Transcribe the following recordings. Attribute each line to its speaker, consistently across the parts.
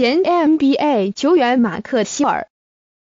Speaker 1: 前 NBA 球员马克希尔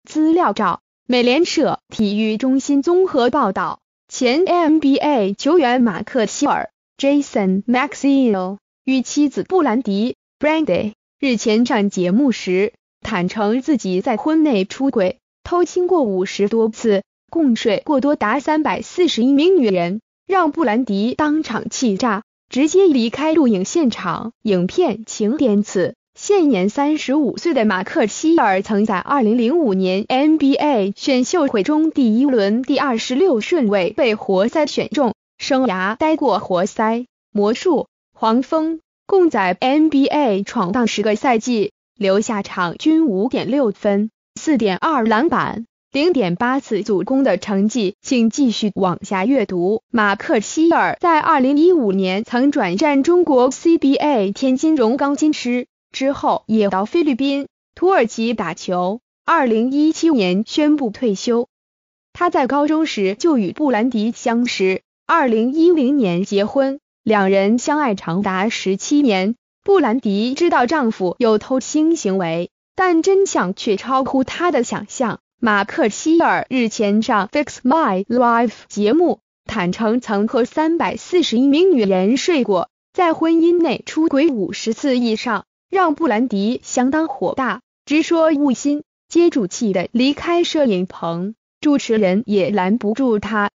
Speaker 1: 资料照，美联社体育中心综合报道：前 NBA 球员马克希尔 （Jason Maxillo） 与妻子布兰迪 （Brandy） 日前上节目时，坦诚自己在婚内出轨，偷亲过五十多次，共睡过多达三百四十一名女人，让布兰迪当场气炸，直接离开录影现场。影片请点此。现年三十五岁的马克希尔，曾在二零零五年 NBA 选秀会中第一轮第二十六顺位被活塞选中，生涯待过活塞、魔术、黄蜂，共在 NBA 闯荡十个赛季，留下场均五点六分、四点二篮板、零点八次助攻的成绩。请继续往下阅读。马克希尔在二零一五年曾转战中国 CBA 天津荣钢金狮。之后也到菲律宾、土耳其打球。二零一七年宣布退休。他在高中时就与布兰迪相识，二零一零年结婚，两人相爱长达十七年。布兰迪知道丈夫有偷腥行为，但真相却超乎她的想象。马克希尔日前上《Fix My Life》节目，坦诚曾和三百四十一名女人睡过，在婚姻内出轨五十次以上。让布兰迪相当火大，直说勿心，接住气的离开摄影棚，主持人也拦不住他。